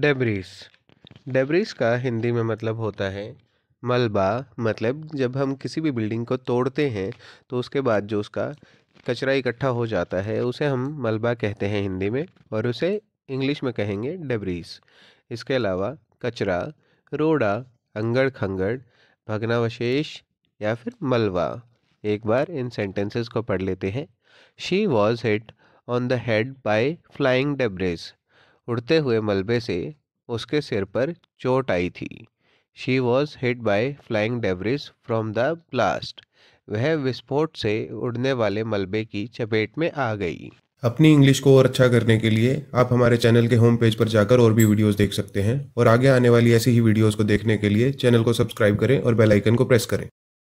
debris debris का हिंदी में मतलब होता है मलबा मतलब जब हम किसी भी बिल्डिंग को तोड़ते हैं तो उसके बाद जो उसका कचरा इकट्ठा हो जाता है उसे हम मलबा कहते हैं हिंदी में और उसे इंग्लिश में कहेंगे डेब्रिस इसके अलावा कचरा रोड़ा अंगड़ खंगड़ भगनावशेष या फिर मलबा एक बार इन सेंटेंसेस को पढ़ लेते हैं she was hit on the head by flying debris उड़ते हुए मलबे से उसके सिर पर चोट आई थी she was hit by flying debris from the blast वह विस्फोट से उड़ने वाले मलबे की चपेट में आ गई अपनी इंग्लिश को और अच्छा करने के लिए आप हमारे चैनल के होम पेज पर जाकर और भी वीडियोस देख सकते हैं और आगे आने वाली ऐसी ही वीडियोस को देखने के लिए चैनल को सब्सक्राइब करें और बेल आइकन को प्रेस करें